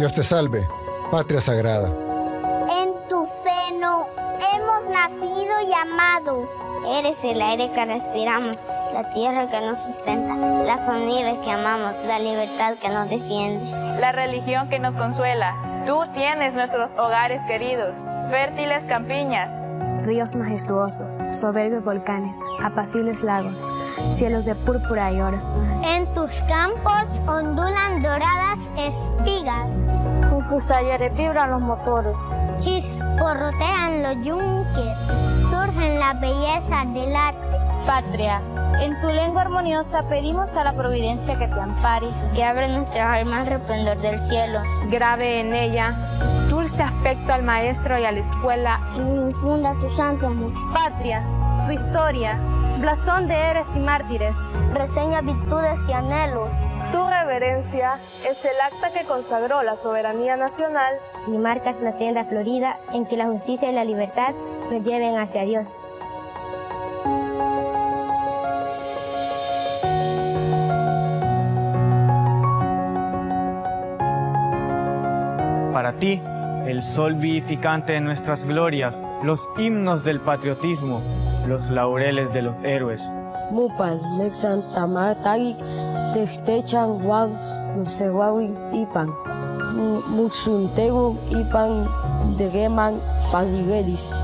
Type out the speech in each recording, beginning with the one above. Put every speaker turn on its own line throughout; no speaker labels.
Dios te salve, patria sagrada.
En tu seno hemos nacido y amado. Eres el aire que respiramos, la tierra que nos sustenta, las familias que amamos, la libertad que nos defiende. La religión que nos
consuela. Tú tienes nuestros hogares queridos, fértiles campiñas,
ríos majestuosos, soberbios volcanes, apacibles lagos, cielos de púrpura y oro.
En tus campos ondulan doradas espigas. En tus talleres vibran los motores. Chisporrotean los yunques, surgen las bellezas del arte. Patria, en tu lengua armoniosa pedimos
a la providencia que te ampare, que abre nuestras almas al resplandor del cielo. Grave
en ella afecto al maestro y a la escuela. Infunda tu santo amor. Patria, tu historia, blasón de héroes y mártires. Reseña virtudes y anhelos. Tu reverencia es el acta que consagró la soberanía
nacional y marcas la senda florida en que la justicia y la libertad nos lleven hacia Dios.
Para ti, el sol vivificante de nuestras glorias, los himnos del patriotismo, los laureles de los héroes.
Mupan, Lexan, Tamatagik, Techtechan, Wang, Lucewawi, Ipan, Muxuntegu, Ipan, Degeman, Paniguelis.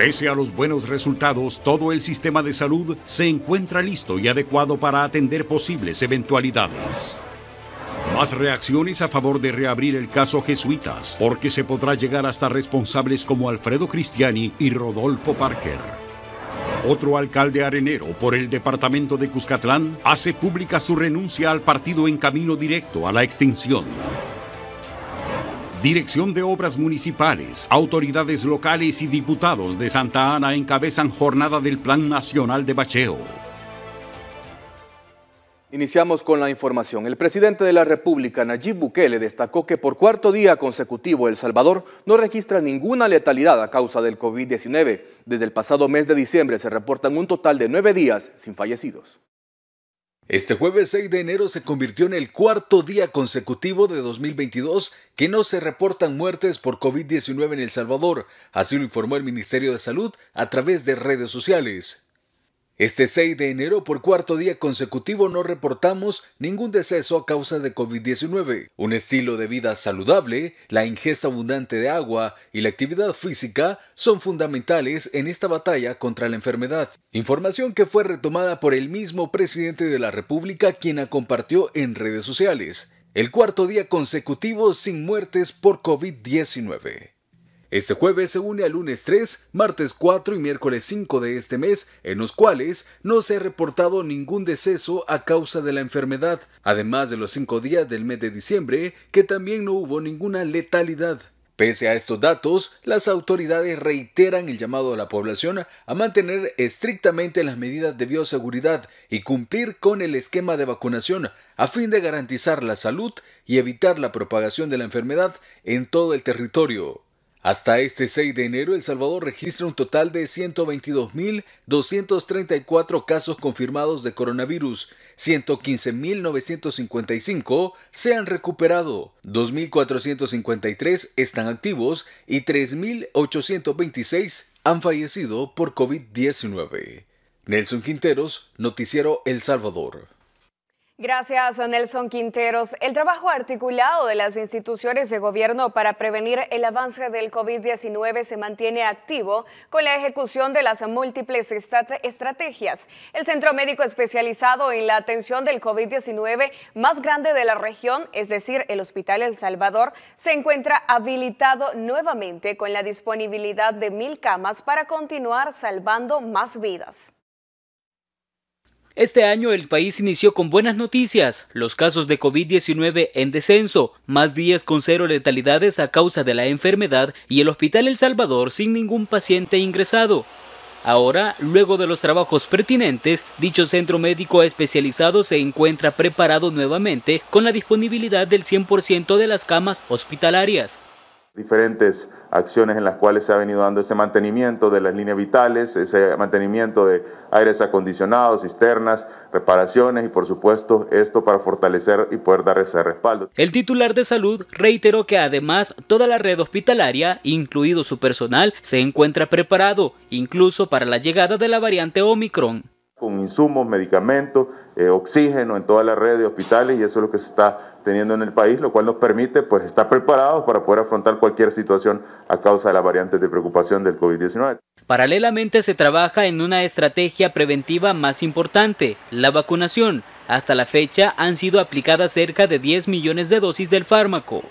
Pese a
los buenos resultados, todo el sistema de salud se encuentra listo y adecuado para atender posibles eventualidades. Más reacciones a favor de reabrir el caso Jesuitas, porque se podrá llegar hasta responsables como Alfredo Cristiani y Rodolfo Parker. Otro alcalde arenero por el departamento de Cuscatlán hace pública su renuncia al partido en camino directo a la extinción. Dirección de Obras Municipales, autoridades locales y diputados de Santa Ana encabezan jornada del Plan Nacional de Bacheo.
Iniciamos con la información. El presidente de la República, Nayib Bukele, destacó que por cuarto día consecutivo El Salvador no registra ninguna letalidad a causa del COVID-19. Desde
el pasado mes de diciembre se reportan un total de nueve días sin fallecidos. Este jueves 6 de enero se convirtió en el cuarto día consecutivo de 2022 que no se reportan muertes por COVID-19 en El Salvador, así lo informó el Ministerio de Salud a través de redes sociales. Este 6 de enero, por cuarto día consecutivo, no reportamos ningún deceso a causa de COVID-19. Un estilo de vida saludable, la ingesta abundante de agua y la actividad física son fundamentales en esta batalla contra la enfermedad. Información que fue retomada por el mismo presidente de la República, quien la compartió en redes sociales. El cuarto día consecutivo sin muertes por COVID-19. Este jueves se une al lunes 3, martes 4 y miércoles 5 de este mes, en los cuales no se ha reportado ningún deceso a causa de la enfermedad, además de los cinco días del mes de diciembre, que también no hubo ninguna letalidad. Pese a estos datos, las autoridades reiteran el llamado a la población a mantener estrictamente las medidas de bioseguridad y cumplir con el esquema de vacunación a fin de garantizar la salud y evitar la propagación de la enfermedad en todo el territorio. Hasta este 6 de enero, El Salvador registra un total de 122.234 casos confirmados de coronavirus, 115.955 se han recuperado, 2.453 están activos y 3.826 han fallecido por COVID-19. Nelson Quinteros, Noticiero El Salvador.
Gracias, Nelson Quinteros. El trabajo articulado de las instituciones de gobierno para prevenir el avance del COVID-19 se mantiene activo con la ejecución de las múltiples estrategias. El centro médico especializado en la atención del COVID-19 más grande de la región, es decir, el Hospital El Salvador, se encuentra habilitado nuevamente con la disponibilidad de mil camas para continuar salvando más vidas.
Este año el país inició con buenas noticias, los casos de COVID-19 en descenso, más días con cero letalidades a causa de la enfermedad y el Hospital El Salvador sin ningún paciente ingresado. Ahora, luego de los trabajos pertinentes, dicho centro médico especializado se encuentra preparado nuevamente con la disponibilidad del 100% de las camas hospitalarias
diferentes acciones en las cuales se ha venido dando ese mantenimiento de las líneas vitales, ese mantenimiento de aires acondicionados, cisternas, reparaciones y por supuesto esto para fortalecer y poder dar ese respaldo.
El titular de salud reiteró que además toda la red hospitalaria, incluido su personal, se encuentra preparado incluso para la llegada de la variante Omicron
con insumos, medicamentos, eh, oxígeno en toda la red de hospitales y eso es lo que se está teniendo en el país, lo cual nos permite pues, estar preparados para poder afrontar cualquier situación a causa de las variantes de preocupación del COVID-19.
Paralelamente se trabaja en una estrategia preventiva más importante, la vacunación. Hasta la fecha han sido aplicadas cerca de 10 millones de dosis del fármaco.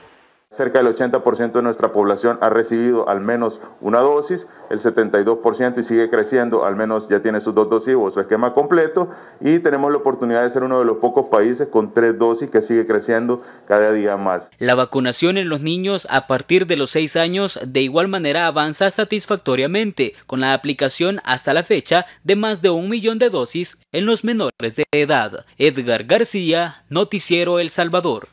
Cerca del 80% de nuestra población ha recibido al menos una dosis, el 72% y sigue creciendo, al menos ya tiene sus dos dosis o su esquema completo y tenemos la oportunidad de ser uno de los pocos países con tres dosis que sigue creciendo cada día más.
La vacunación en los niños a partir de los seis años de igual manera avanza satisfactoriamente con la aplicación hasta la fecha de más de un millón de dosis en los menores de edad. Edgar García, Noticiero El Salvador.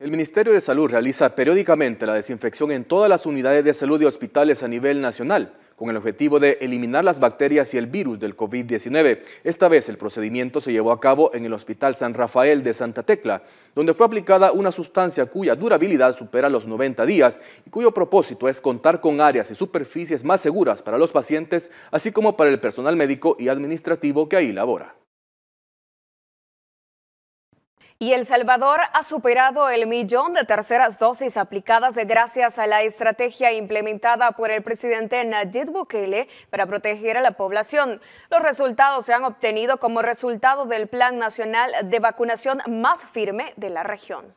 El Ministerio de Salud realiza periódicamente la desinfección en todas las unidades de salud y hospitales a nivel nacional, con el objetivo de eliminar las bacterias y el virus del COVID-19. Esta vez el procedimiento se llevó a cabo en el Hospital San Rafael de Santa Tecla, donde fue aplicada una sustancia cuya durabilidad supera los 90 días y cuyo propósito es contar con áreas y superficies más seguras para los pacientes, así como para el personal médico y administrativo que ahí labora.
Y El Salvador ha superado el millón de terceras dosis aplicadas gracias a la estrategia implementada por el presidente Nayib Bukele para proteger a la población. Los resultados se han obtenido como resultado del Plan Nacional de Vacunación más firme de la región.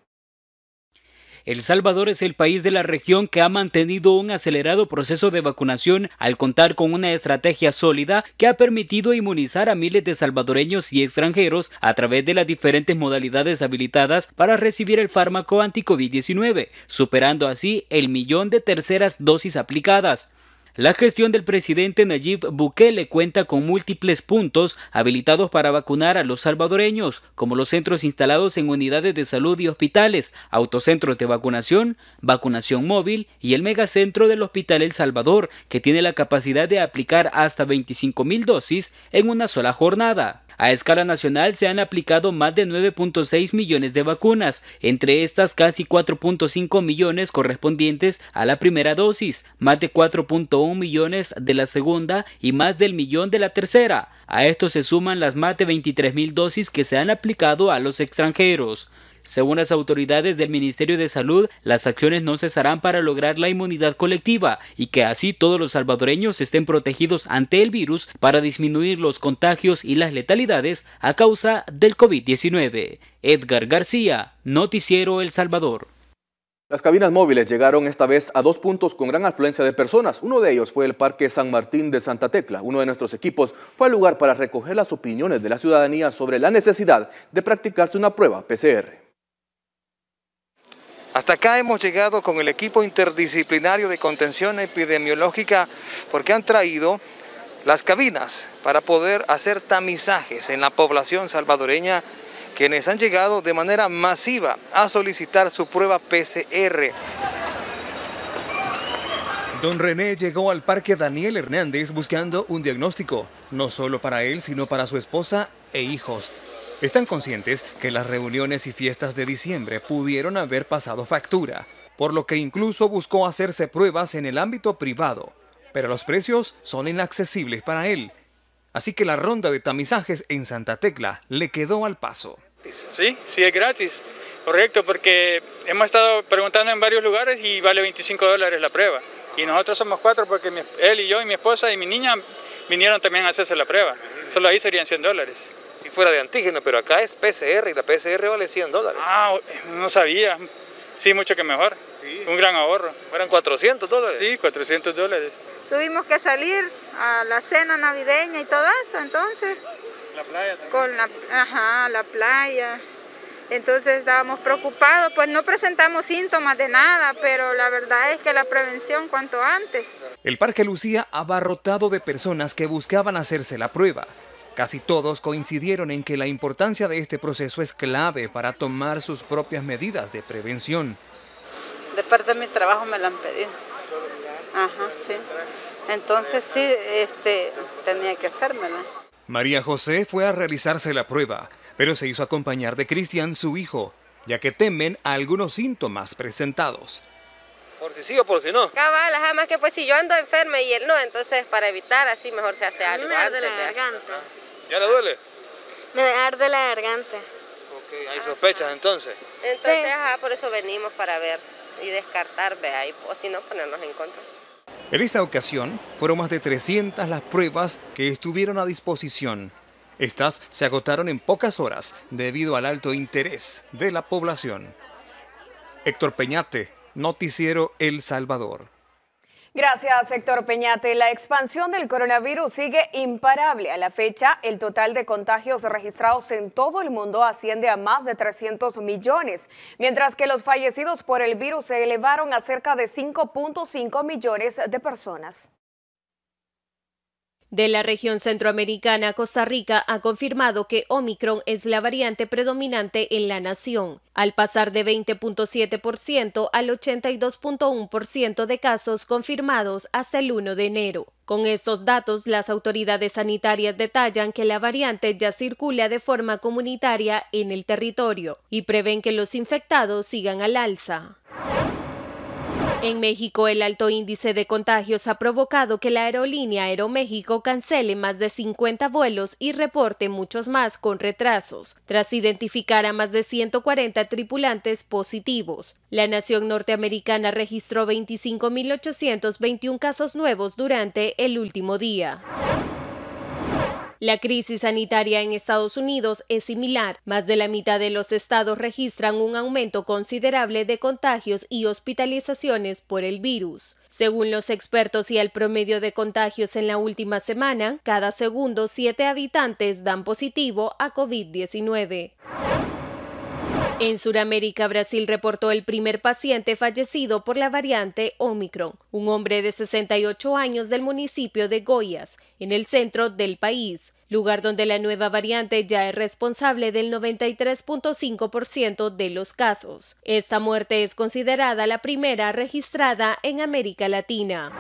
El Salvador es el país de la región que ha mantenido un acelerado proceso de vacunación al contar con una estrategia sólida que ha permitido inmunizar a miles de salvadoreños y extranjeros a través de las diferentes modalidades habilitadas para recibir el fármaco anti-COVID-19, superando así el millón de terceras dosis aplicadas. La gestión del presidente Nayib Bukele cuenta con múltiples puntos habilitados para vacunar a los salvadoreños, como los centros instalados en unidades de salud y hospitales, autocentros de vacunación, vacunación móvil y el megacentro del Hospital El Salvador, que tiene la capacidad de aplicar hasta 25.000 mil dosis en una sola jornada. A escala nacional se han aplicado más de 9.6 millones de vacunas, entre estas casi 4.5 millones correspondientes a la primera dosis, más de 4.1 millones de la segunda y más del millón de la tercera. A esto se suman las más de 23 mil dosis que se han aplicado a los extranjeros. Según las autoridades del Ministerio de Salud, las acciones no cesarán para lograr la inmunidad colectiva y que así todos los salvadoreños estén protegidos ante el virus para disminuir los contagios y las letalidades a causa del COVID-19. Edgar García, Noticiero El Salvador. Las cabinas móviles
llegaron esta vez a dos puntos con gran afluencia de personas. Uno de ellos fue el Parque San Martín de Santa Tecla. Uno de nuestros equipos fue al lugar para recoger las opiniones de la ciudadanía sobre la necesidad de practicarse una prueba PCR.
Hasta acá hemos llegado con el equipo interdisciplinario de contención epidemiológica porque han traído las cabinas para poder hacer tamizajes en la población salvadoreña quienes han llegado de manera masiva a solicitar su prueba PCR. Don René llegó al Parque Daniel Hernández buscando un diagnóstico, no solo para él, sino para su esposa e hijos. Están conscientes que las reuniones y fiestas de diciembre pudieron haber pasado factura, por lo que incluso buscó hacerse pruebas en el ámbito privado, pero los precios son inaccesibles para él. Así que la ronda de tamizajes en Santa Tecla le quedó al paso.
Sí, sí es gratis, correcto, porque hemos estado preguntando en varios lugares y vale 25 dólares la prueba. Y nosotros somos cuatro porque él y yo y mi esposa y mi niña
vinieron también a hacerse la prueba. Solo ahí serían 100 dólares fuera de antígeno, pero acá es PCR y la PCR vale 100 dólares.
Ah, no sabía. Sí, mucho que mejor. Un
gran ahorro. ¿Fueron 400 dólares? Sí, 400 dólares.
Tuvimos que salir a la cena navideña y todo eso, entonces. La playa también. Con la, ajá, la playa. Entonces estábamos preocupados, pues no presentamos síntomas de nada, pero la verdad es que la prevención cuanto antes.
El Parque Lucía abarrotado de personas que buscaban hacerse la prueba. Casi todos coincidieron en que la importancia de este proceso es clave para tomar sus propias medidas de prevención. De de
mi trabajo me la han pedido. Ajá, sí. Entonces sí, este, tenía que hacérmela.
María José fue a realizarse la prueba, pero se hizo acompañar de Cristian, su hijo, ya que temen algunos síntomas presentados.
Por si sí o por si no. cabalas jamás que pues si yo ando enfermo y él no, entonces para evitar así mejor se hace algo. Me arde la garganta.
¿Ya le duele?
Me
arde la garganta.
hay sospechas entonces.
Entonces, ajá, por eso venimos para ver y descartar, vea, y, o si no, ponernos en contra.
En esta ocasión fueron más de 300 las pruebas que estuvieron a disposición. Estas se agotaron en pocas horas debido al alto interés de la población. Héctor Peñate, Noticiero El Salvador.
Gracias, Héctor Peñate. La expansión del coronavirus sigue imparable. A la fecha, el total de contagios registrados en todo el mundo asciende a más de 300 millones, mientras que los fallecidos por el virus se elevaron a cerca de 5.5 millones de personas
de la región centroamericana, Costa Rica ha confirmado que Omicron es la variante predominante en la nación, al pasar de 20.7% al 82.1% de casos confirmados hasta el 1 de enero. Con estos datos, las autoridades sanitarias detallan que la variante ya circula de forma comunitaria en el territorio y prevén que los infectados sigan al alza. En México, el alto índice de contagios ha provocado que la aerolínea Aeroméxico cancele más de 50 vuelos y reporte muchos más con retrasos, tras identificar a más de 140 tripulantes positivos. La nación norteamericana registró 25.821 casos nuevos durante el último día. La crisis sanitaria en Estados Unidos es similar. Más de la mitad de los estados registran un aumento considerable de contagios y hospitalizaciones por el virus. Según los expertos y el promedio de contagios en la última semana, cada segundo siete habitantes dan positivo a COVID-19. En Sudamérica, Brasil reportó el primer paciente fallecido por la variante Omicron, un hombre de 68 años del municipio de Goiás, en el centro del país lugar donde la nueva variante ya es responsable del 93.5% de los casos. Esta muerte es considerada la primera registrada en América Latina.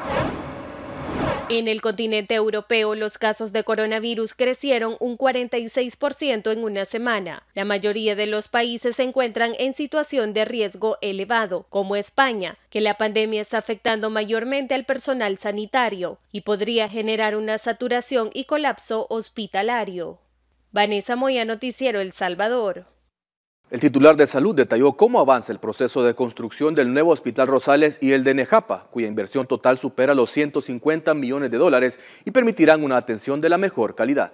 En el continente europeo, los casos de coronavirus crecieron un 46% en una semana. La mayoría de los países se encuentran en situación de riesgo elevado, como España, que la pandemia está afectando mayormente al personal sanitario y podría generar una saturación y colapso hospitalario. Vanessa Moya, Noticiero El Salvador.
El titular de salud detalló cómo avanza el proceso de construcción del nuevo Hospital Rosales y el de Nejapa, cuya inversión total supera los 150 millones de dólares y permitirán una atención de la mejor calidad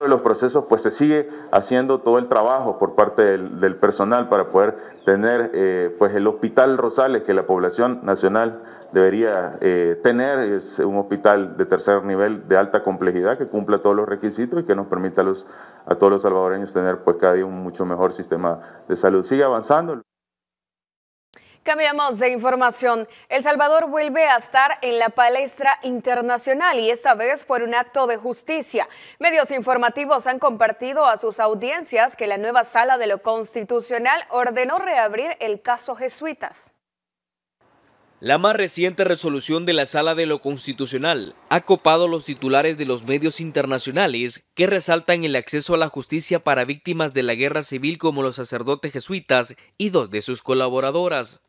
de los procesos, pues se sigue haciendo todo el trabajo por parte del, personal para poder tener eh, pues el hospital Rosales que la población nacional debería eh, tener, es un hospital de tercer nivel de alta complejidad que cumpla todos los requisitos y que nos permita a, los, a todos los salvadoreños tener pues cada día un mucho mejor sistema de salud. Sigue avanzando.
Cambiamos de información. El Salvador vuelve a estar en la palestra internacional y esta vez por un acto de justicia. Medios informativos han compartido a sus audiencias que la nueva sala de lo constitucional ordenó reabrir el caso jesuitas.
La más reciente resolución de la Sala de lo Constitucional ha copado los titulares de los medios internacionales que resaltan el acceso a la justicia para víctimas de la guerra civil como los sacerdotes jesuitas y dos de sus colaboradoras.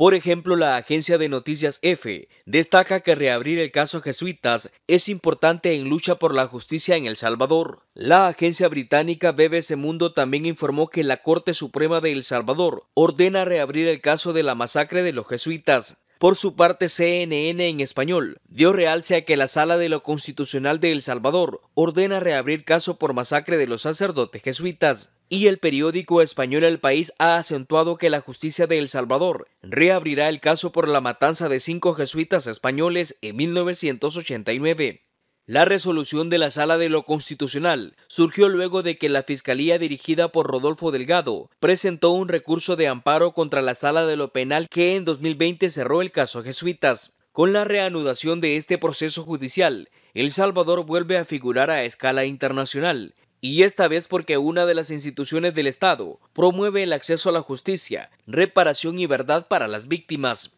Por ejemplo, la agencia de noticias F destaca que reabrir el caso jesuitas es importante en lucha por la justicia en El Salvador. La agencia británica BBC Mundo también informó que la Corte Suprema de El Salvador ordena reabrir el caso de la masacre de los jesuitas. Por su parte, CNN en español dio realce a que la Sala de lo Constitucional de El Salvador ordena reabrir caso por masacre de los sacerdotes jesuitas. Y el periódico español El País ha acentuado que la justicia de El Salvador reabrirá el caso por la matanza de cinco jesuitas españoles en 1989. La resolución de la Sala de lo Constitucional surgió luego de que la Fiscalía dirigida por Rodolfo Delgado presentó un recurso de amparo contra la Sala de lo Penal que en 2020 cerró el caso Jesuitas. Con la reanudación de este proceso judicial, El Salvador vuelve a figurar a escala internacional, y esta vez porque una de las instituciones del Estado promueve el acceso a la justicia, reparación y verdad para las víctimas.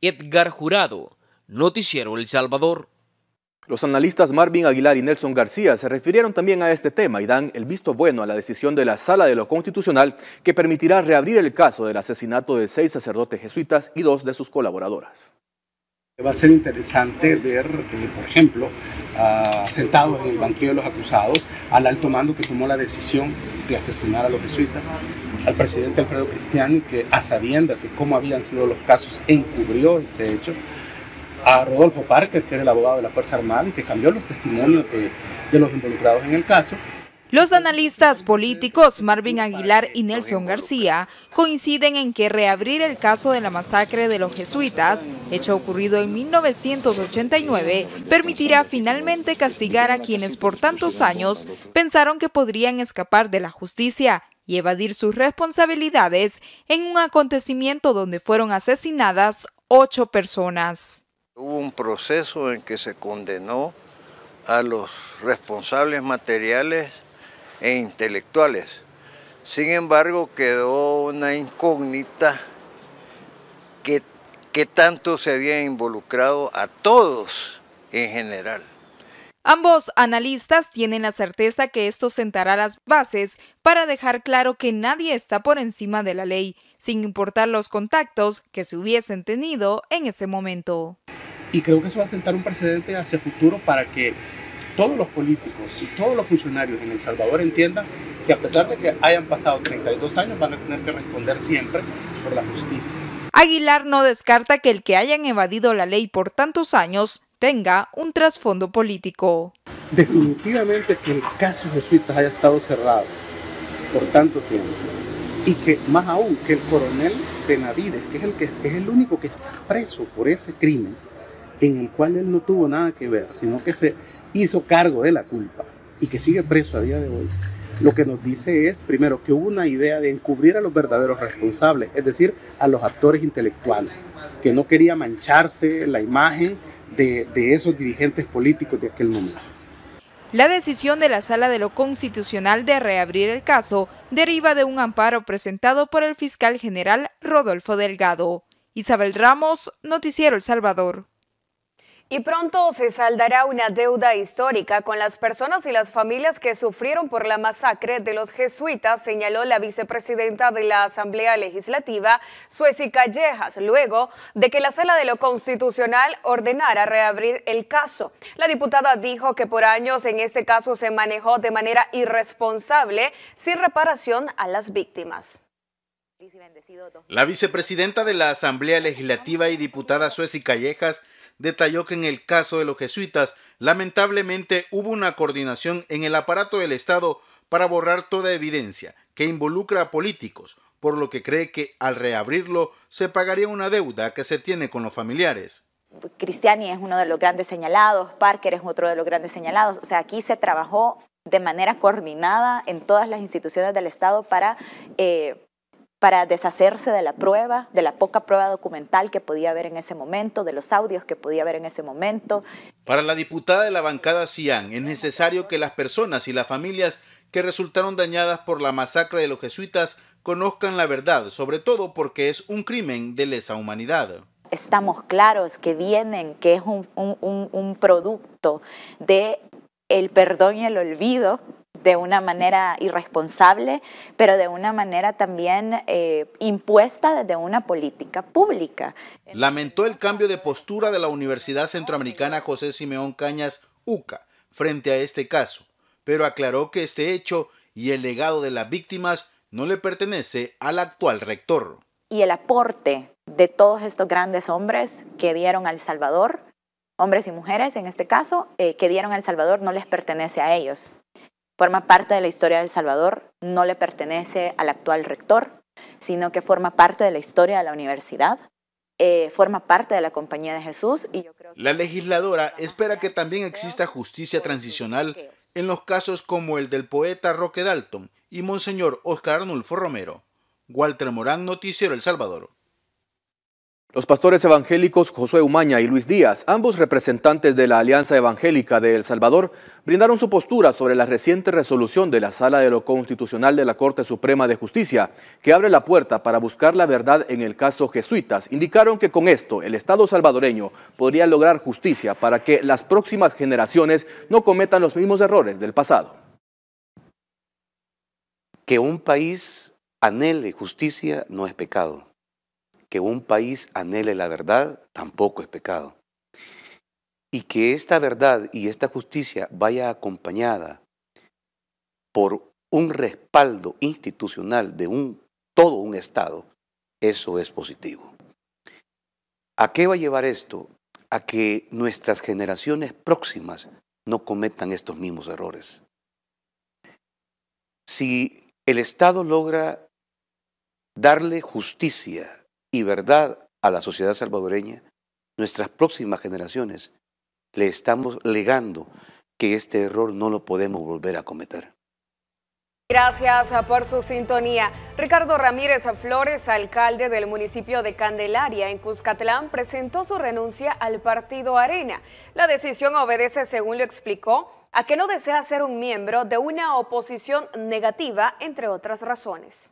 Edgar Jurado, Noticiero El Salvador. Los analistas Marvin Aguilar y Nelson García se refirieron también a este tema y dan el visto bueno a la decisión de la Sala de lo Constitucional que permitirá reabrir el caso del asesinato de seis sacerdotes jesuitas y dos de sus colaboradoras.
Va a ser interesante ver, eh, por ejemplo, uh, ah, sentados en el banquillo de los acusados, al alto mando que tomó la decisión de asesinar a los jesuitas, al presidente Alfredo Cristiani, que a sabiendas de cómo habían sido los casos, encubrió este hecho, a Rodolfo Parker, que era el abogado de la Fuerza Armada y que cambió los testimonios de, los involucrados en el caso.
Los analistas políticos Marvin Aguilar y Nelson García coinciden en que reabrir el caso de la masacre de los jesuitas, hecho ocurrido en 1989, permitirá finalmente castigar a quienes por tantos años pensaron que podrían escapar de la justicia y evadir sus responsabilidades en un acontecimiento donde fueron asesinadas ocho personas.
Hubo un proceso en que se condenó a los responsables materiales e intelectuales. Sin embargo, quedó una incógnita que, que tanto se había involucrado a todos en general.
Ambos analistas tienen la certeza que esto sentará las bases para dejar claro que nadie está por encima de la ley sin importar los contactos que se hubiesen tenido en ese momento.
Y creo que eso va a sentar un precedente hacia el futuro para que todos los políticos y todos los funcionarios en El Salvador entiendan que a pesar de que hayan pasado 32 años van a tener que responder siempre por la justicia.
Aguilar no descarta que el que hayan evadido la ley por tantos años tenga un trasfondo político.
Definitivamente que el caso jesuitas haya estado cerrado por tanto tiempo y que más aún, que el coronel Benavides, que es el, que, es el único que está preso por ese crimen, en el cual él no tuvo nada que ver, sino que se hizo cargo de la culpa y que sigue preso a día de hoy, lo que nos dice es, primero, que hubo una idea de encubrir a los verdaderos responsables, es decir, a los actores intelectuales, que no quería mancharse la imagen de esos dirigentes políticos de aquel
momento.
La decisión de la Sala de lo Constitucional de reabrir el caso deriva de un amparo presentado por el fiscal general Rodolfo Delgado. Isabel Ramos, Noticiero El Salvador.
Y pronto se saldará una deuda histórica con las personas y las familias que sufrieron por la masacre de los jesuitas, señaló la vicepresidenta de la Asamblea Legislativa, y Callejas, luego de que la Sala de lo Constitucional ordenara reabrir el caso. La diputada dijo que por años en este caso se manejó de manera irresponsable, sin reparación a las víctimas.
La vicepresidenta de la Asamblea Legislativa y diputada Sueci Callejas detalló que en el caso de los jesuitas, lamentablemente hubo una coordinación en el aparato del Estado para borrar toda evidencia que involucra a políticos, por lo que cree que al reabrirlo se pagaría una deuda que se tiene con los familiares.
Cristiani es uno de los grandes señalados, Parker es otro de los grandes señalados, o sea, aquí se trabajó de manera coordinada en todas las instituciones del Estado para... Eh, para deshacerse de la prueba, de la poca prueba documental que podía haber en ese momento, de los audios que podía haber en ese momento.
Para la diputada de la bancada Cian, es necesario que las personas y las familias que resultaron dañadas por la masacre de los jesuitas conozcan la verdad, sobre todo porque es un crimen de lesa humanidad
estamos claros que vienen, que es un, un, producto de el perdón y el olvido de una manera irresponsable, pero de una manera también eh, impuesta desde una política pública.
Lamentó el cambio de postura de la Universidad Centroamericana José Simeón Cañas UCA frente a este caso, pero aclaró que este hecho y el legado de las víctimas no le pertenece al actual rector.
Y el aporte de todos estos grandes hombres que dieron al Salvador, hombres y mujeres en este caso, eh, que dieron al Salvador no les pertenece a ellos. Forma parte de la historia de El Salvador, no le pertenece al actual rector, sino que forma parte de la historia de la universidad, eh, forma parte de la Compañía de Jesús y yo creo
La legisladora espera que también exista justicia transicional en los casos como el del poeta Roque Dalton y Monseñor Oscar Arnulfo Romero. Walter Morán, Noticiero El Salvador.
Los pastores evangélicos Josué Umaña y Luis Díaz, ambos representantes de la Alianza Evangélica de El Salvador, brindaron su postura sobre la reciente resolución de la Sala de lo Constitucional de la Corte Suprema de Justicia, que abre la puerta para buscar la verdad en el caso jesuitas. Indicaron que con esto el Estado salvadoreño podría lograr justicia para que las próximas generaciones no cometan los mismos errores del pasado.
Que un país anhele justicia no es pecado que un país anhele la verdad tampoco es pecado. Y que esta verdad y esta justicia vaya acompañada por un respaldo institucional de un, todo un Estado, eso es positivo. ¿A qué va a llevar esto? A que nuestras generaciones próximas no cometan estos mismos errores. Si el Estado logra darle justicia y verdad a la sociedad salvadoreña, nuestras próximas generaciones le estamos legando que este error no lo podemos volver a cometer.
Gracias ah, por su sintonía. Ricardo Ramírez Flores, alcalde del municipio de Candelaria, en Cuscatlán, presentó su renuncia al partido Arena. La decisión obedece, según lo explicó, a que no desea ser un miembro de una oposición negativa, entre otras razones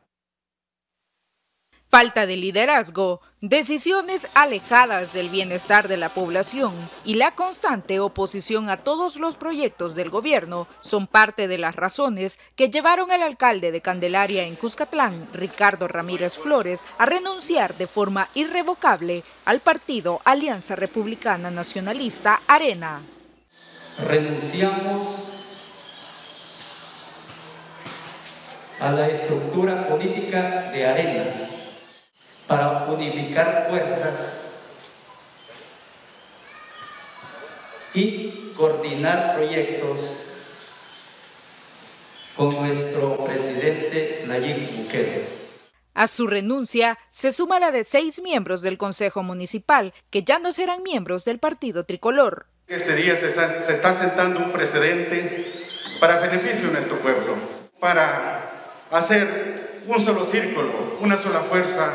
falta de liderazgo, decisiones alejadas del bienestar de la población y la constante oposición a todos los proyectos del gobierno son parte de las razones que llevaron al alcalde de Candelaria en Cuscatlán, Ricardo Ramírez Flores, a renunciar de forma irrevocable al partido Alianza Republicana Nacionalista Arena.
Renunciamos a la
estructura política de Arena para unificar fuerzas y coordinar proyectos con nuestro presidente
Nayib Bukele.
A su renuncia se suma la de seis miembros del Consejo Municipal, que ya no serán miembros del Partido Tricolor.
Este día se está sentando
un precedente para beneficio de nuestro pueblo,
para
hacer un solo círculo, una sola fuerza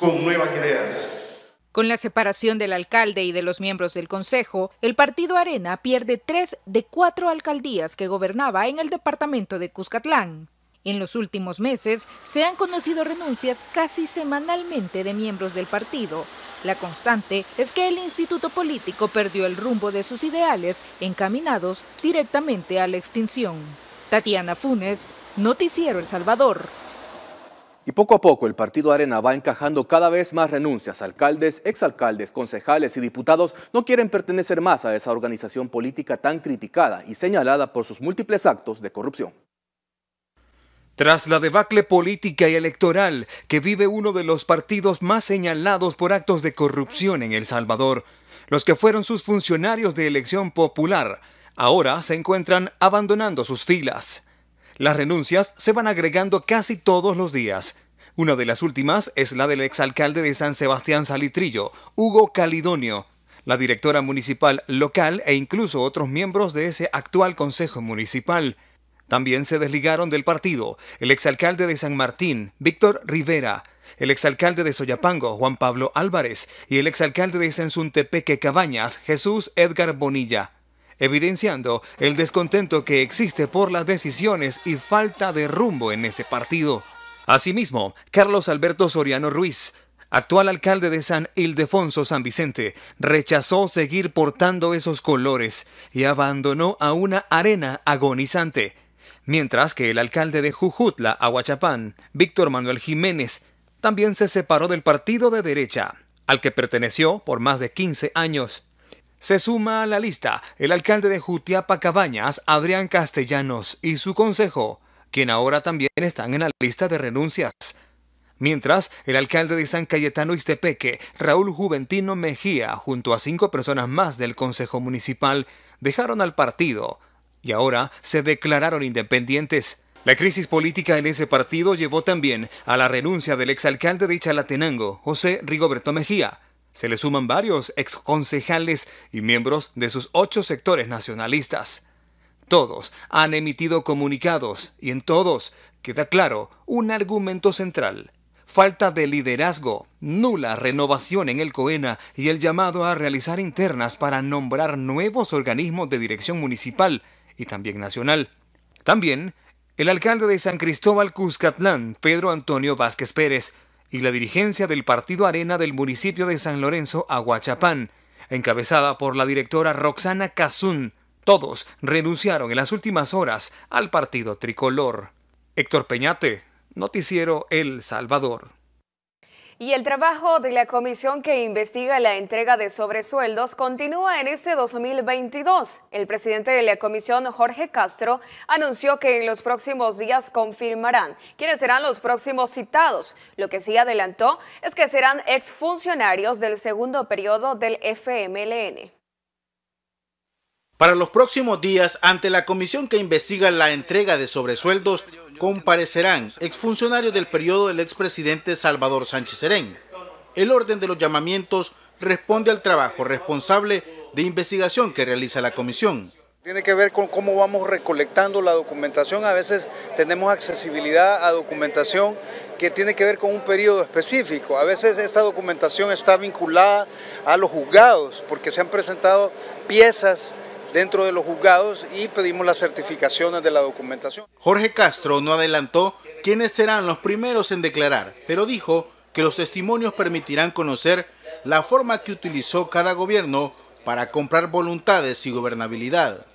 con nuevas ideas.
Con la separación del alcalde y de los miembros del Consejo, el partido Arena pierde tres de cuatro alcaldías que gobernaba en el departamento de Cuscatlán. En los últimos meses se han conocido renuncias casi semanalmente de miembros del partido. La constante es que el instituto político perdió el rumbo de sus ideales encaminados directamente a la extinción. Tatiana Funes, Noticiero El Salvador.
Y poco a poco el partido Arena va encajando cada vez más renuncias. Alcaldes, exalcaldes, concejales y diputados no quieren pertenecer más a esa organización política tan criticada y señalada por sus múltiples actos de corrupción.
Tras la debacle política y electoral que vive uno de los partidos más señalados por actos de corrupción en El Salvador, los que fueron sus funcionarios de elección popular ahora se encuentran abandonando sus filas. Las renuncias se van agregando casi todos los días. Una de las últimas es la del exalcalde de San Sebastián Salitrillo, Hugo Calidonio, la directora municipal local e incluso otros miembros de ese actual Consejo Municipal. También se desligaron del partido el exalcalde de San Martín, Víctor Rivera, el exalcalde de Soyapango, Juan Pablo Álvarez, y el exalcalde de Sensuntepeque Cabañas, Jesús Edgar Bonilla evidenciando el descontento que existe por las decisiones y falta de rumbo en ese partido. Asimismo, Carlos Alberto Soriano Ruiz, actual alcalde de San Ildefonso San Vicente, rechazó seguir portando esos colores y abandonó a una arena agonizante, mientras que el alcalde de Jujutla, Aguachapán, Víctor Manuel Jiménez, también se separó del partido de derecha, al que perteneció por más de 15 años. Se suma a la lista el alcalde de Jutiapa Cabañas, Adrián Castellanos, y su consejo, quien ahora también están en la lista de renuncias. Mientras, el alcalde de San Cayetano Ixtepeque, Raúl Juventino Mejía, junto a cinco personas más del Consejo Municipal, dejaron al partido y ahora se declararon independientes. La crisis política en ese partido llevó también a la renuncia del exalcalde de Chalatenango, José Rigoberto Mejía, se le suman varios exconcejales y miembros de sus ocho sectores nacionalistas. Todos han emitido comunicados y en todos queda claro un argumento central. Falta de liderazgo, nula renovación en el COENA y el llamado a realizar internas para nombrar nuevos organismos de dirección municipal y también nacional. También, el alcalde de San Cristóbal Cuscatlán, Pedro Antonio Vázquez Pérez, y la dirigencia del Partido Arena del municipio de San Lorenzo, Aguachapán, encabezada por la directora Roxana Cazún. Todos renunciaron en las últimas horas al partido tricolor. Héctor Peñate, Noticiero El Salvador.
Y el trabajo de la comisión que investiga la entrega de sobresueldos continúa en este 2022. El presidente de la comisión, Jorge Castro, anunció que en los próximos días confirmarán quiénes serán los próximos citados. Lo que sí adelantó es que serán exfuncionarios del segundo periodo del FMLN.
Para los próximos días, ante la comisión que investiga la entrega de sobresueldos, comparecerán exfuncionarios del periodo del expresidente Salvador Sánchez Serén. El orden de los llamamientos responde al trabajo responsable de investigación que realiza la comisión.
Tiene
que ver con cómo vamos recolectando la documentación. A veces tenemos accesibilidad a documentación que tiene que ver con un periodo específico. A veces esta documentación está vinculada a los juzgados porque se han presentado piezas dentro de los juzgados y pedimos las certificaciones de la documentación.
Jorge Castro no adelantó quiénes serán los primeros en declarar, pero dijo que los testimonios permitirán conocer la forma que utilizó cada gobierno para comprar voluntades y gobernabilidad.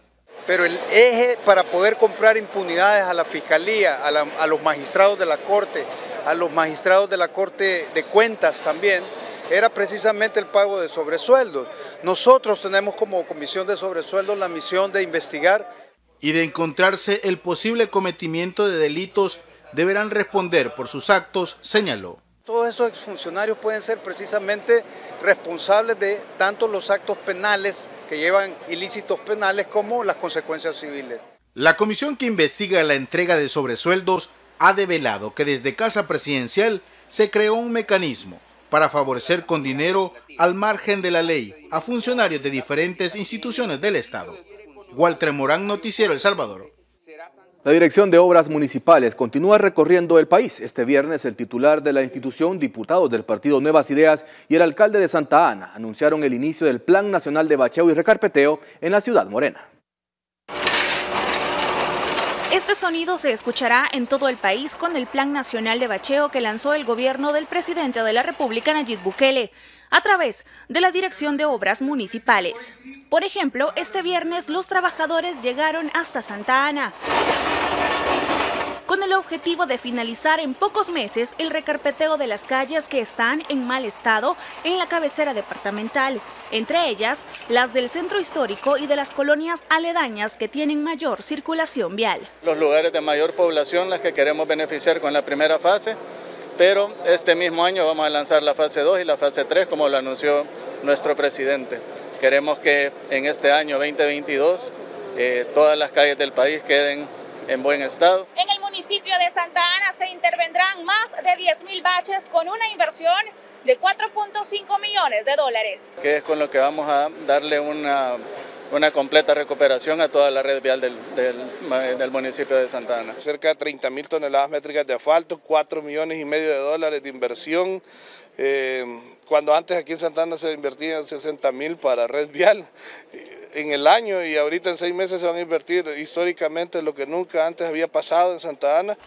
Pero el eje para poder comprar impunidades a la Fiscalía, a, los magistrados de la Corte, a los magistrados de la Corte de Cuentas también, era precisamente
el pago de sobresueldos. Nosotros tenemos como Comisión de Sobresueldos la misión de investigar. Y de encontrarse el posible cometimiento de delitos, deberán responder por sus actos, señaló.
Todos estos exfuncionarios pueden ser precisamente responsables de tanto los actos penales que llevan ilícitos penales como las consecuencias civiles.
La comisión que investiga la entrega de sobresueldos ha develado que desde Casa Presidencial se creó un mecanismo para favorecer con dinero al margen de la ley a funcionarios de diferentes instituciones del Estado. Walter Morán, Noticiero El Salvador.
La Dirección de Obras Municipales continúa recorriendo el país. Este viernes el titular de la institución, diputados del partido Nuevas Ideas y el alcalde de Santa Ana anunciaron el inicio del Plan Nacional de Bacheo y Recarpeteo en la ciudad morena.
Este sonido se escuchará en todo el país con el Plan Nacional de Bacheo que lanzó el gobierno del presidente de la República, Nayib Bukele, a través de la Dirección de Obras Municipales. Por ejemplo, este viernes los trabajadores llegaron hasta Santa Ana con el objetivo de finalizar en pocos meses el recarpeteo de las calles que están en mal estado en la cabecera departamental, entre ellas las del centro histórico y de las colonias aledañas que tienen mayor circulación vial.
Los lugares de mayor población, las que queremos beneficiar con la primera fase, pero este mismo año vamos a lanzar la fase 2 y la fase 3, como lo anunció nuestro presidente. Queremos que en este año 2022 eh, todas las calles del país queden en buen estado.
En el municipio de Santa Ana se intervendrán más de 10.000 baches con una inversión de 4.5 millones de dólares.
Que es con lo que vamos a darle una, una completa recuperación a toda la red vial del, del, municipio de Santa Ana. Cerca de 30 mil toneladas métricas de asfalto,
4 millones y medio de dólares de inversión. Eh, cuando antes aquí en Santa Ana se invertían 60 mil para red vial, en el año y ahorita en seis meses se van a invertir históricamente lo que nunca antes había pasado en Santa Ana.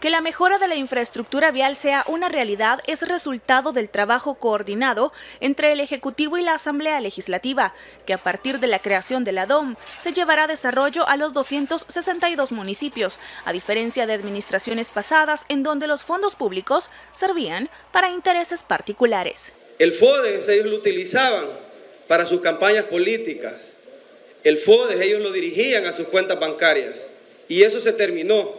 Que la mejora de la infraestructura vial sea una realidad es resultado del trabajo coordinado entre el Ejecutivo y la Asamblea Legislativa, que a partir de la creación de la DOM se llevará a desarrollo a los 262 municipios, a diferencia de administraciones pasadas en donde los fondos públicos servían para intereses particulares.
El FODES ellos lo utilizaban para sus campañas políticas, el FODES, ellos lo dirigían a sus cuentas bancarias y eso se terminó.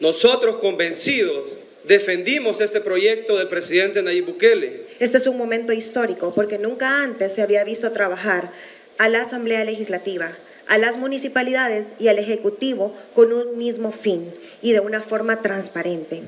Nosotros convencidos defendimos este proyecto del presidente Nayib Bukele.
Este es un momento histórico porque nunca antes se había visto trabajar a la Asamblea Legislativa, a las municipalidades y al Ejecutivo con un mismo fin y de una forma transparente.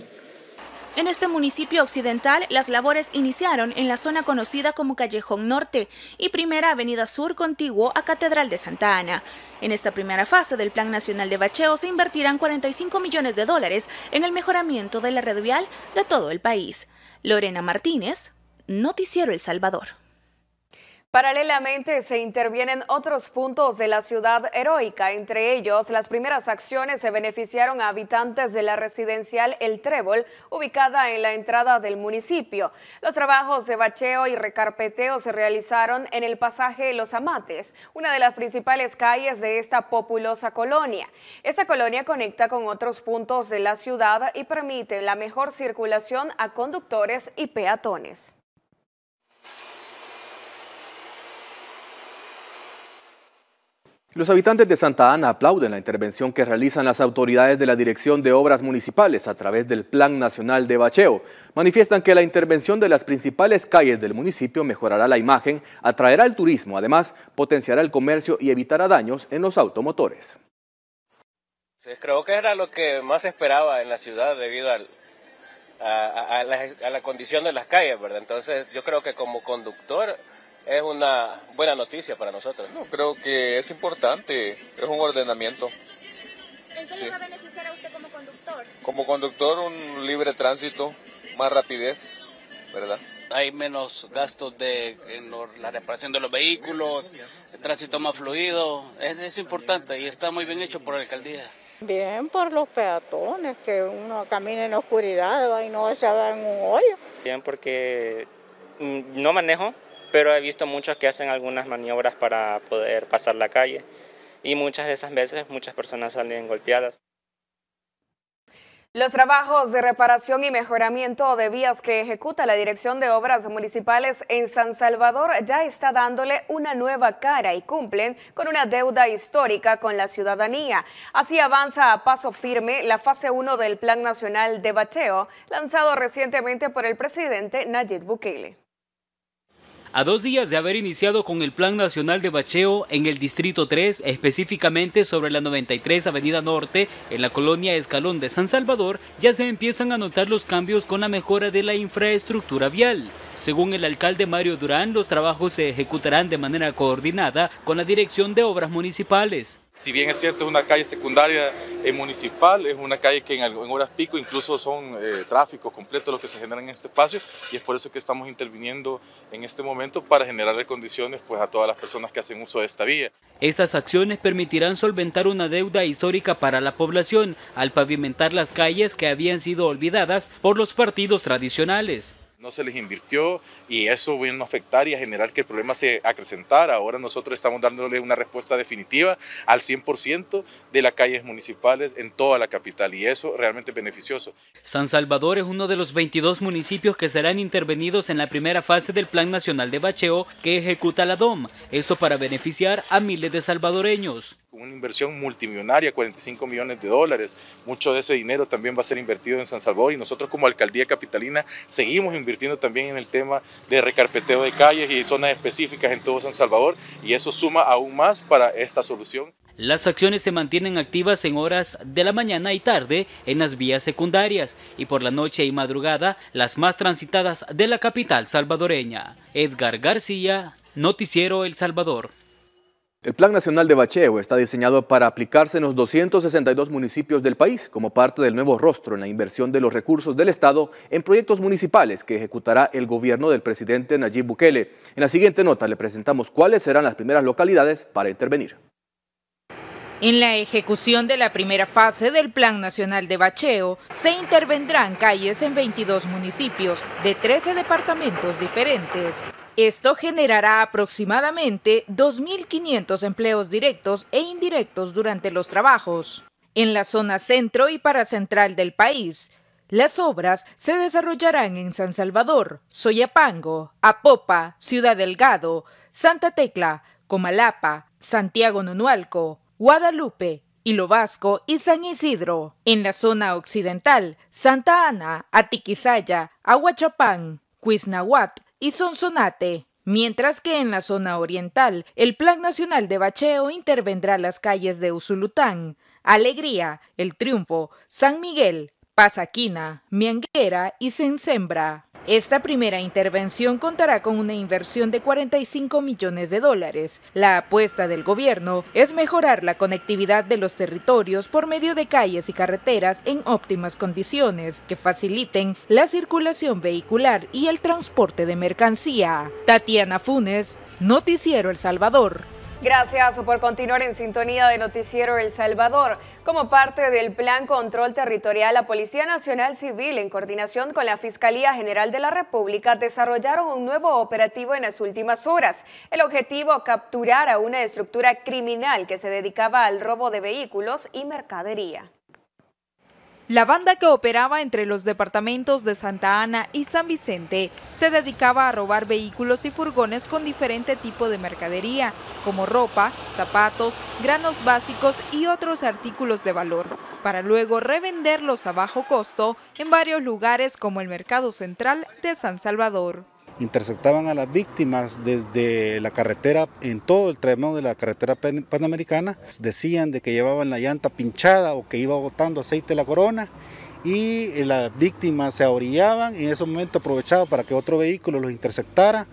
En este municipio occidental, las labores iniciaron en la zona conocida como Callejón Norte y Primera Avenida Sur contiguo a Catedral de Santa Ana. En esta primera fase del Plan Nacional de Bacheo se invertirán 45 millones de dólares en el mejoramiento de la red vial de todo el país. Lorena Martínez, Noticiero El Salvador.
Paralelamente se intervienen otros puntos de la ciudad heroica, entre ellos las primeras acciones se beneficiaron a habitantes de la residencial El Trébol, ubicada en la entrada del municipio. Los trabajos de bacheo y recarpeteo se realizaron en el pasaje Los Amates, una de las principales calles de esta populosa colonia. Esta colonia conecta con otros puntos de la ciudad y permite la mejor circulación a conductores y peatones.
Los habitantes de Santa Ana aplauden la intervención que realizan las autoridades de la Dirección de Obras Municipales a través del Plan Nacional de Bacheo. Manifiestan que la intervención de las principales calles del municipio mejorará la imagen, atraerá el turismo, además potenciará el comercio y evitará daños en los automotores.
Creo que era lo que más esperaba en la ciudad debido a, la, a la condición de las calles, ¿verdad? Entonces yo creo que como conductor
es una buena noticia para nosotros. No, creo que es importante, es un ordenamiento.
¿En qué le va a beneficiar a usted como
conductor? Como conductor, un libre tránsito, más rapidez, ¿verdad? Hay menos gastos de
en la reparación de los vehículos, el tránsito más fluido, es, importante y
está muy bien hecho por la alcaldía.
Bien por los peatones, que uno camina en
oscuridad y no se va en un hoyo.
Bien porque mm, no manejo, pero he visto muchos que hacen algunas maniobras para poder pasar la calle y muchas de esas veces muchas personas salen golpeadas.
Los trabajos de reparación y mejoramiento de vías que ejecuta la Dirección de Obras Municipales en San Salvador ya está dándole una nueva cara y cumplen con una deuda histórica con la ciudadanía. Así avanza a paso firme la fase 1 del Plan Nacional de Bacheo, lanzado recientemente por el presidente Nayib Bukele.
A dos días de haber iniciado con el Plan Nacional de Bacheo en el Distrito 3, específicamente sobre la 93 Avenida Norte, en la colonia Escalón de San Salvador, ya se empiezan a notar los cambios con la mejora de la infraestructura vial. Según el alcalde Mario Durán, los trabajos se ejecutarán de manera coordinada con la Dirección de Obras Municipales.
Si bien es cierto, es una calle secundaria eh, municipal, es una calle que en, horas pico incluso son eh, tráfico completo lo que se genera en este espacio y es por eso que estamos interviniendo en este momento para generar condiciones pues, a todas las personas que hacen uso de esta vía.
Estas acciones permitirán solventar una deuda histórica para la población al pavimentar las calles que habían sido olvidadas por los partidos tradicionales
no se les invirtió y eso vino a afectar y a generar que el problema se acrecentara. Ahora nosotros estamos dándole una respuesta definitiva al 100% de las calles municipales en toda la capital y eso realmente es beneficioso.
San Salvador es uno de los 22 municipios que serán intervenidos en la primera fase del Plan Nacional de Bacheo que ejecuta la DOM. Esto para beneficiar a miles de salvadoreños
una inversión multimillonaria, 45 millones de dólares. Mucho de ese dinero también va a ser invertido en San Salvador y nosotros como alcaldía capitalina seguimos invirtiendo invirtiendo también en el tema de recarpeteo de calles y zonas específicas en todo San Salvador y eso suma aún más para esta solución.
Las acciones se mantienen activas en horas de la mañana y tarde en las vías secundarias y por la noche y madrugada las más transitadas de la capital salvadoreña. Edgar García, Noticiero El Salvador.
El Plan Nacional de Bacheo está diseñado para aplicarse en los 262 municipios del país como parte del nuevo rostro en la inversión de los recursos del Estado en proyectos municipales que ejecutará el gobierno del presidente Nayib Bukele. En la siguiente nota le presentamos cuáles serán las primeras localidades para intervenir.
En la ejecución de la primera fase del Plan Nacional de Bacheo, se intervendrán calles en 22 municipios de 13 departamentos diferentes. Esto generará aproximadamente 2.500 empleos directos e indirectos durante los trabajos. En la zona centro y para central del país, las obras se desarrollarán en San Salvador, Soyapango, Apopa, Ciudad Delgado, Santa Tecla, Comalapa, Santiago Nonualco, Guadalupe, Hilo Vasco y San Isidro. En la zona occidental, Santa Ana, Atiquizaya, Aguachapán, Cuiznahuat, y Sonsonate. Mientras que en la zona oriental, el Plan Nacional de Bacheo intervendrá las calles de Usulután, Alegría, El Triunfo, San Miguel, Pasaquina, Mianguera y Censembra. Esta primera intervención contará con una inversión de 45 millones de dólares. La apuesta del gobierno es mejorar la conectividad de los territorios por medio de calles y carreteras en óptimas condiciones que faciliten la circulación vehicular y el transporte de mercancía. Tatiana Funes, Noticiero El Salvador.
Gracias por continuar en sintonía de Noticiero El Salvador. Como parte del Plan Control Territorial, la Policía Nacional Civil, en coordinación con la Fiscalía General de la República, desarrollaron un nuevo operativo en las últimas horas. El objetivo, capturar a una estructura criminal que se dedicaba al robo de vehículos y mercadería.
La banda que operaba entre los departamentos de Santa Ana y San Vicente se dedicaba a robar vehículos y furgones con diferente tipo de mercadería, como ropa, zapatos, granos básicos y otros artículos de valor, para luego revenderlos a bajo costo en varios lugares como el Mercado Central de San Salvador
interceptaban a las víctimas desde la carretera, en todo el tramo de la carretera panamericana. Decían de que llevaban la llanta pinchada o que iba agotando aceite la corona y eh, las víctimas se orillaban y en ese momento aprovechaban para que otro vehículo los interceptara,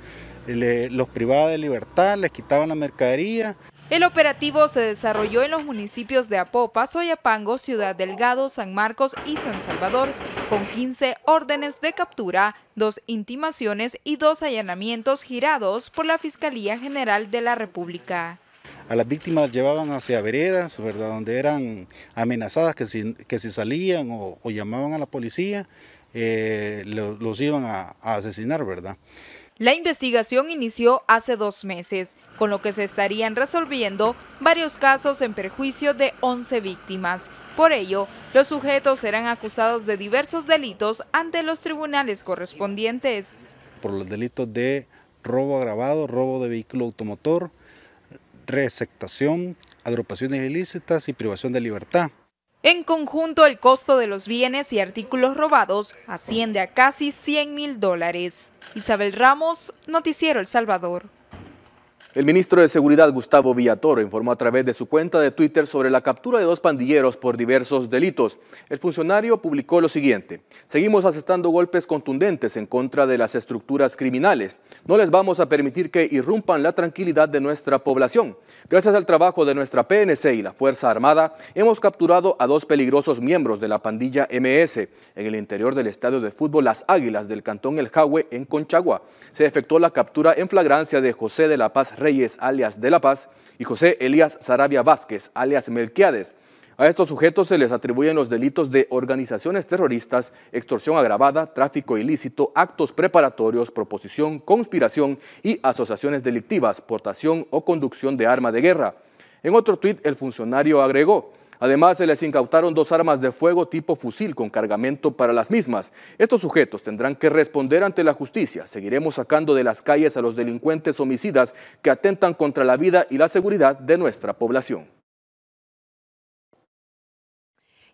los privaba de libertad, les quitaban la mercadería.
El operativo se desarrolló en los municipios de Apopa, Soyapango, Ciudad Delgado, San Marcos y San Salvador, con 15 órdenes de captura, dos intimaciones y dos allanamientos girados por la Fiscalía General de la República.
A las víctimas llevaban hacia veredas, ¿verdad? donde eran amenazadas que si, que si salían o, llamaban a la policía, eh, los, iban a asesinar, ¿verdad?
La investigación inició hace dos meses, con lo que se estarían resolviendo varios casos en perjuicio de 11 víctimas. Por ello, los sujetos serán acusados de diversos delitos ante los tribunales correspondientes.
Por los delitos de robo agravado, robo de vehículo automotor, receptación, agrupaciones ilícitas y privación de libertad.
En conjunto, el costo de los bienes y artículos robados asciende a casi 100 mil dólares. Isabel Ramos, Noticiero El Salvador.
El ministro de Seguridad, Gustavo Villatoro, informó a través de su cuenta de Twitter sobre la captura de dos pandilleros por diversos delitos. El funcionario publicó lo siguiente. Seguimos asestando golpes contundentes en contra de las estructuras criminales. No les vamos a permitir que irrumpan la tranquilidad de nuestra población. Gracias al trabajo de nuestra PNC y la Fuerza Armada, hemos capturado a dos peligrosos miembros de la pandilla MS en el interior del estadio de fútbol Las Águilas del Cantón El Jawe, en Conchagua. Se efectuó la captura en flagrancia de José de la Paz Reyes, alias De La Paz, y José Elías Sarabia Vázquez, alias Melquiades. A estos sujetos se les atribuyen los delitos de organizaciones terroristas, extorsión agravada, tráfico ilícito, actos preparatorios, proposición, conspiración y asociaciones delictivas, portación o conducción de arma de guerra. En otro tuit, el funcionario agregó, Además, se les incautaron dos armas de fuego tipo fusil con cargamento para las mismas. Estos sujetos tendrán que responder ante la justicia. Seguiremos sacando de las calles a los delincuentes homicidas que atentan contra la vida y la seguridad de nuestra población.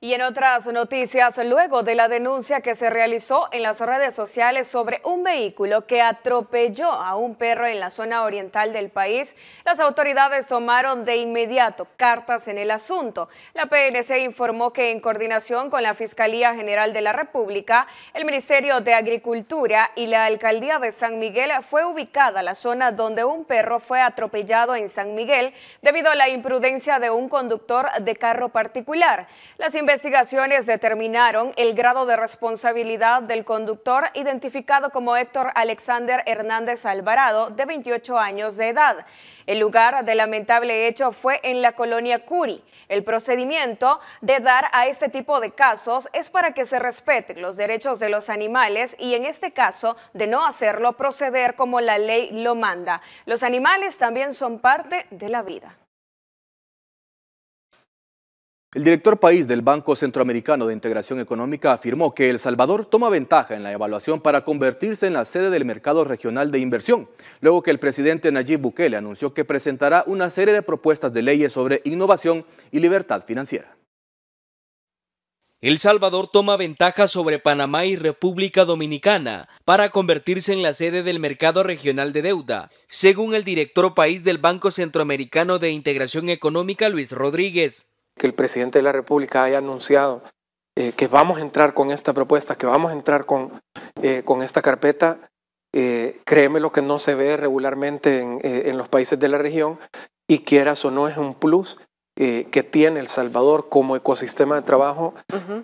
Y en otras noticias, luego de la denuncia que se realizó en las redes sociales sobre un vehículo que atropelló a un perro en la zona oriental del país, las autoridades tomaron de inmediato cartas en el asunto. La PNC informó que en coordinación con la Fiscalía General de la República, el Ministerio de Agricultura y la Alcaldía de San Miguel fue ubicada la zona donde un perro fue atropellado en San Miguel debido a la imprudencia de un conductor de carro particular. Las investigaciones determinaron el grado de responsabilidad del conductor identificado como Héctor Alexander Hernández Alvarado, de 28 años de edad. El lugar del lamentable hecho fue en la colonia Curi. El procedimiento de dar a este tipo de casos es para que se respeten los derechos de los animales y en este caso de no hacerlo proceder como la ley lo manda. Los animales también son parte de la vida.
El director país del Banco Centroamericano de Integración Económica afirmó que El Salvador toma ventaja en la evaluación para convertirse en la sede del mercado regional de inversión, luego que el presidente Nayib Bukele anunció que presentará una serie de propuestas de leyes sobre innovación y libertad financiera.
El Salvador toma ventaja sobre Panamá y República Dominicana para convertirse en la sede del mercado regional de deuda, según el director país del Banco Centroamericano de Integración Económica Luis Rodríguez
que el presidente de la República haya anunciado eh, que vamos a entrar con esta propuesta, que vamos a entrar con, eh, con esta carpeta, eh, créeme lo que no se ve regularmente en, los países de la región y quieras o no es un plus que tiene El Salvador como ecosistema de trabajo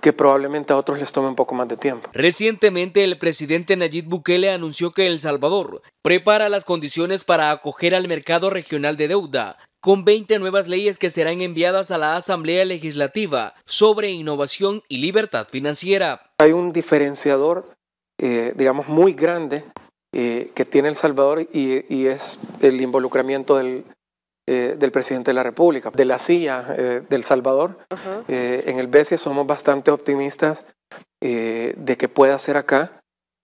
que probablemente a otros les tome un poco más de tiempo.
Recientemente el presidente Nayib Bukele anunció que El Salvador prepara las condiciones para acoger al mercado regional de deuda con 20 nuevas leyes que serán enviadas a la Asamblea Legislativa sobre innovación y libertad financiera.
Hay un diferenciador, eh, digamos, muy grande eh, que tiene El Salvador y, es el involucramiento eh, del, presidente de la República, de la silla del Salvador. en el BCE somos bastante optimistas de que pueda ser acá.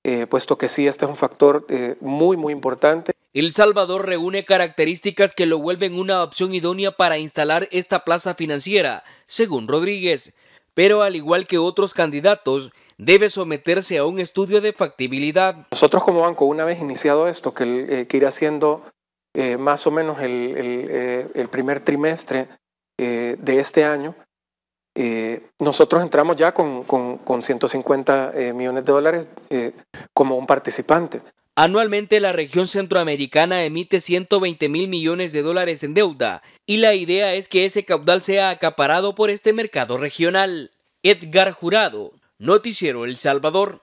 Eh, puesto que sí, este es un factor eh, muy, muy importante. El Salvador
reúne características que lo vuelven una opción idónea para instalar esta plaza financiera, según Rodríguez, pero al igual que otros candidatos, debe someterse
a un estudio de factibilidad. Nosotros como banco, una vez iniciado esto, que, eh, irá siendo más o menos el primer trimestre de este año, eh, nosotros entramos ya con, 150 eh, millones de dólares eh, como un participante.
Anualmente la región centroamericana emite 120 mil millones de dólares en deuda y la idea es que ese caudal sea acaparado por este mercado regional. Edgar Jurado, Noticiero El Salvador.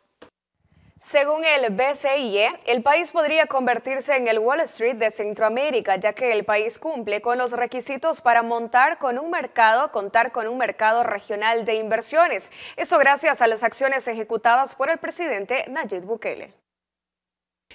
Según el BCIE, el país podría convertirse en el Wall Street de Centroamérica, ya que el país cumple con los requisitos para montar con un mercado, contar con un mercado regional de inversiones. Eso gracias a las acciones ejecutadas por el presidente Nayib Bukele.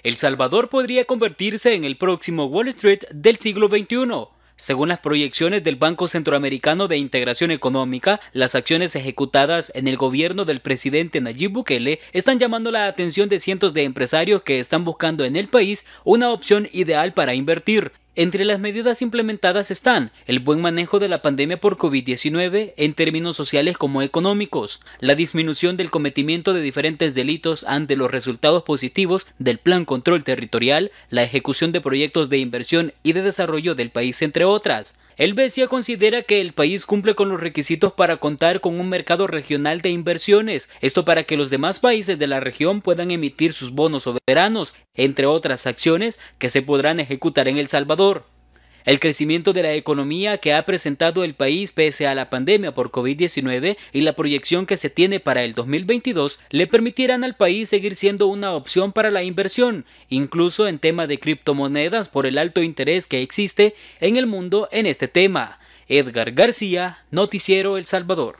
El Salvador podría convertirse en el próximo Wall Street del siglo XXI según las proyecciones del Banco Centroamericano de Integración Económica, las acciones ejecutadas en el gobierno del presidente Nayib Bukele están llamando la atención de cientos de empresarios que están buscando en el país una opción ideal para invertir. Entre las medidas implementadas están el buen manejo de la pandemia por COVID-19 en términos sociales como económicos, la disminución del cometimiento de diferentes delitos ante los resultados positivos del Plan Control Territorial, la ejecución de proyectos de inversión y de desarrollo del país, entre otras. El considera que el país cumple con los requisitos para contar con un mercado regional de inversiones, esto para que los demás países de la región puedan emitir sus bonos soberanos, entre otras acciones que se podrán ejecutar en El Salvador. El crecimiento de la economía que ha presentado el país pese a la pandemia por COVID-19 y la proyección que se tiene para el 2022 le permitirán al país seguir siendo una opción para la inversión, incluso en tema de criptomonedas por el alto interés que existe en el mundo en este tema. Edgar García, Noticiero El Salvador.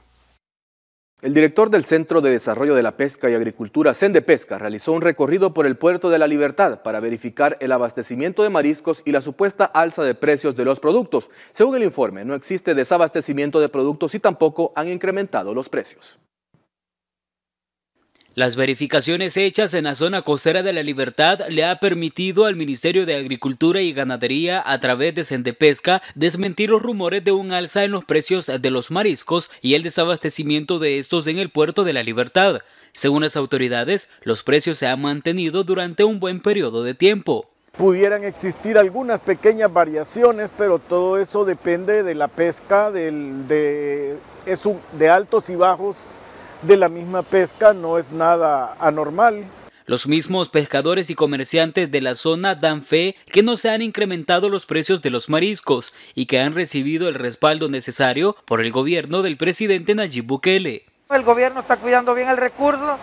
El director del Centro de Desarrollo de la Pesca y Agricultura, Sende Pesca, realizó un recorrido por el Puerto de la Libertad para verificar el abastecimiento de mariscos y la supuesta alza de precios de los productos. Según el informe, no existe desabastecimiento de productos y tampoco han incrementado los precios.
Las verificaciones hechas en la zona costera de la Libertad le ha permitido al Ministerio de Agricultura y Ganadería a través de Sendepesca desmentir los rumores de un alza en los precios de los mariscos y el desabastecimiento de estos en el puerto de la Libertad. Según las autoridades, los precios se han mantenido durante un buen periodo de tiempo. Pudieran existir
algunas pequeñas variaciones, pero todo eso depende de la pesca, de, de altos y bajos de la misma pesca no es nada
anormal. Los mismos pescadores y comerciantes de la zona dan fe que no se han incrementado los precios de los mariscos y que han recibido el respaldo necesario por el gobierno del presidente Nayib Bukele.
El gobierno está cuidando bien el recurso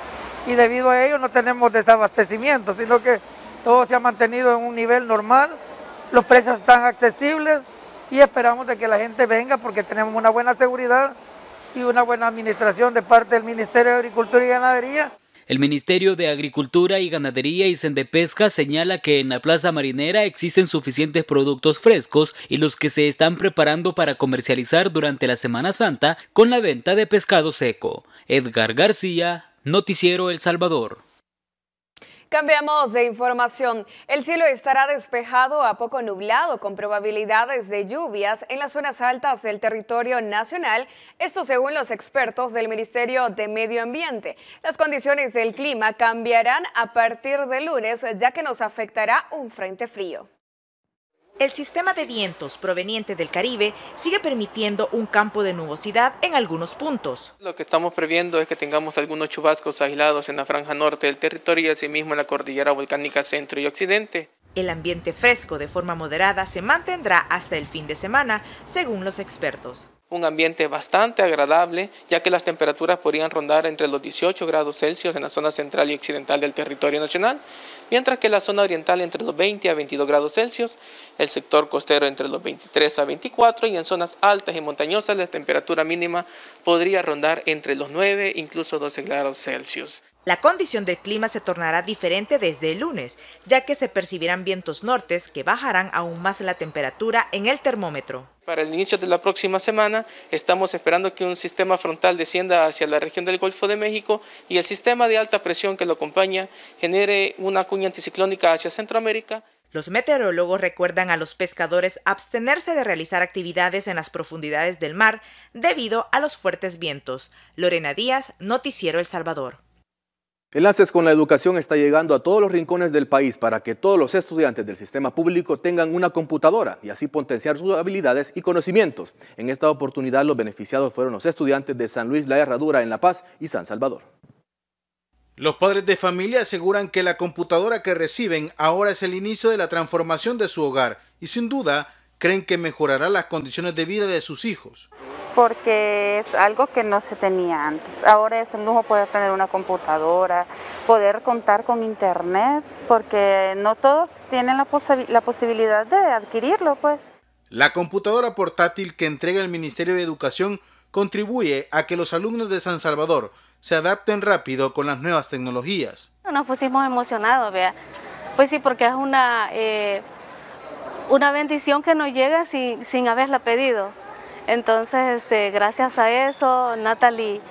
y debido a ello no tenemos desabastecimiento, sino que todo se ha mantenido en un nivel normal, los precios están accesibles y esperamos de que la gente venga porque tenemos una buena seguridad y una buena administración de parte del Ministerio de Agricultura y Ganadería.
El Ministerio de Agricultura y Ganadería y Sendepesca señala que en la Plaza Marinera existen suficientes productos frescos y los que se están preparando para comercializar durante la Semana Santa con la venta de pescado seco. Edgar García, Noticiero El Salvador.
Cambiamos de información. El cielo estará despejado a poco nublado con probabilidades de lluvias en las zonas altas del territorio nacional, esto según los expertos del Ministerio de Medio Ambiente. Las condiciones del clima cambiarán a partir de lunes ya que nos afectará un frente frío.
El sistema de vientos proveniente del Caribe sigue permitiendo un campo de nubosidad en algunos puntos.
Lo que estamos previendo es que tengamos algunos chubascos aislados en la franja norte del territorio y asimismo en la cordillera volcánica centro y occidente.
El ambiente fresco de forma moderada se mantendrá hasta el fin de semana, según los expertos
un ambiente bastante agradable, ya que las temperaturas podrían rondar entre los 18 grados Celsius en la zona central y occidental del territorio nacional, mientras que la zona oriental entre los 20 a 22 grados Celsius, el sector costero entre los 23 a 24 y en zonas altas y montañosas la temperatura mínima podría rondar entre los 9 e incluso 12 grados Celsius. La condición
del clima se tornará diferente desde el lunes, ya que se percibirán vientos nortes que bajarán aún más la temperatura en el termómetro.
Para el inicio de la próxima semana estamos esperando que un sistema frontal descienda hacia la región del Golfo de México y el sistema de alta presión que lo acompaña genere una cuña anticiclónica hacia Centroamérica.
Los meteorólogos recuerdan a los pescadores abstenerse de realizar actividades en las profundidades del mar debido a los fuertes vientos. Lorena Díaz, Noticiero El Salvador.
Enlaces con la Educación está llegando a todos los rincones del país para que todos los estudiantes del sistema público tengan una computadora y así potenciar sus habilidades y conocimientos. En esta oportunidad los beneficiados fueron los estudiantes de San Luis La Herradura en La Paz y San Salvador.
Los padres de familia aseguran que la computadora que reciben ahora es el inicio de la transformación de su hogar y sin duda creen que mejorará las condiciones de vida de sus hijos.
Porque
es algo que no se tenía antes. Ahora es un lujo poder tener una computadora, poder contar con internet, porque no todos tienen la, posibilidad de adquirirlo, pues.
La computadora portátil que entrega el Ministerio de Educación contribuye a que los alumnos de San Salvador se adapten rápido con las nuevas tecnologías.
Nos pusimos emocionados, vea. Pues sí, porque es una eh, una bendición que no llega sin, haberla pedido. Entonces, este, gracias a eso, Natalie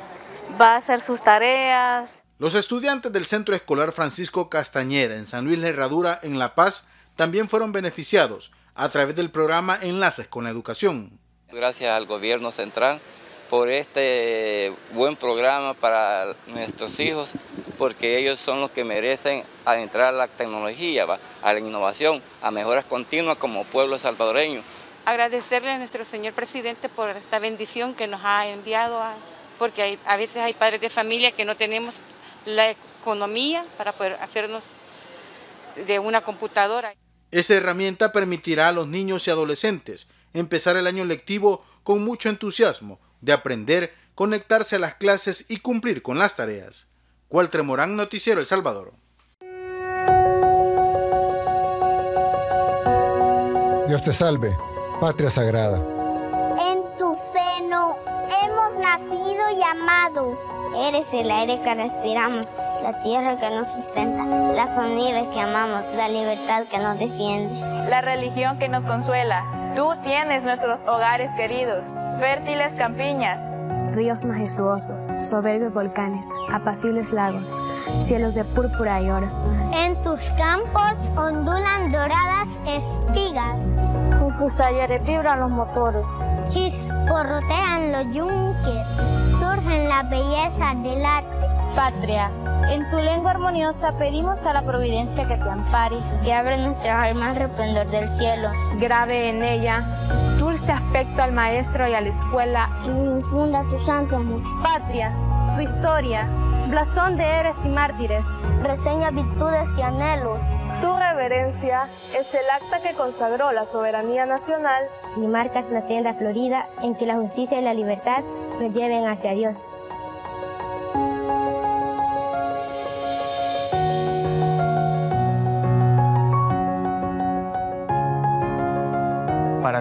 va a hacer sus tareas.
Los estudiantes del Centro Escolar Francisco Castañeda en San Luis Herradura, en La Paz, también fueron beneficiados a través del programa Enlaces con la Educación.
Gracias al gobierno central por este buen programa para nuestros hijos, porque ellos son los que merecen adentrar a la tecnología, a la innovación, a mejoras continuas como pueblo salvadoreño.
Agradecerle a nuestro señor presidente por esta bendición que nos ha enviado, porque a veces hay padres de familia que no tenemos la economía para poder hacernos de una computadora.
Esa herramienta permitirá a los niños y adolescentes empezar el año lectivo con mucho entusiasmo, de aprender, conectarse a las clases y cumplir con las tareas. Cuál tremorán Noticiero El Salvador. Dios te salve, patria sagrada.
En tu seno hemos nacido y amado. Eres el aire que respiramos, la tierra que nos sustenta, las familias que amamos, la libertad que nos defiende, la religión
que nos consuela, Tú tienes nuestros hogares queridos, fértiles campiñas,
ríos majestuosos, soberbios volcanes, apacibles lagos, cielos
de púrpura y oro.
En tus campos ondulan doradas espigas. Con tus talleres vibran los motores. Chisporrotean los yunques, surgen la belleza del arte. Patria, en tu lengua
armoniosa pedimos a la providencia que te ampare, que abre nuestras almas al resplandor del cielo.
Grave en ella dulce afecto al maestro y a la escuela. Y infunda tu santo amor. Patria, tu historia, blasón de héroes y mártires. Reseña virtudes y anhelos. Tu reverencia es el acta que consagró
la soberanía
nacional. Y marcas la senda florida en que la justicia y la libertad
nos lleven hacia Dios.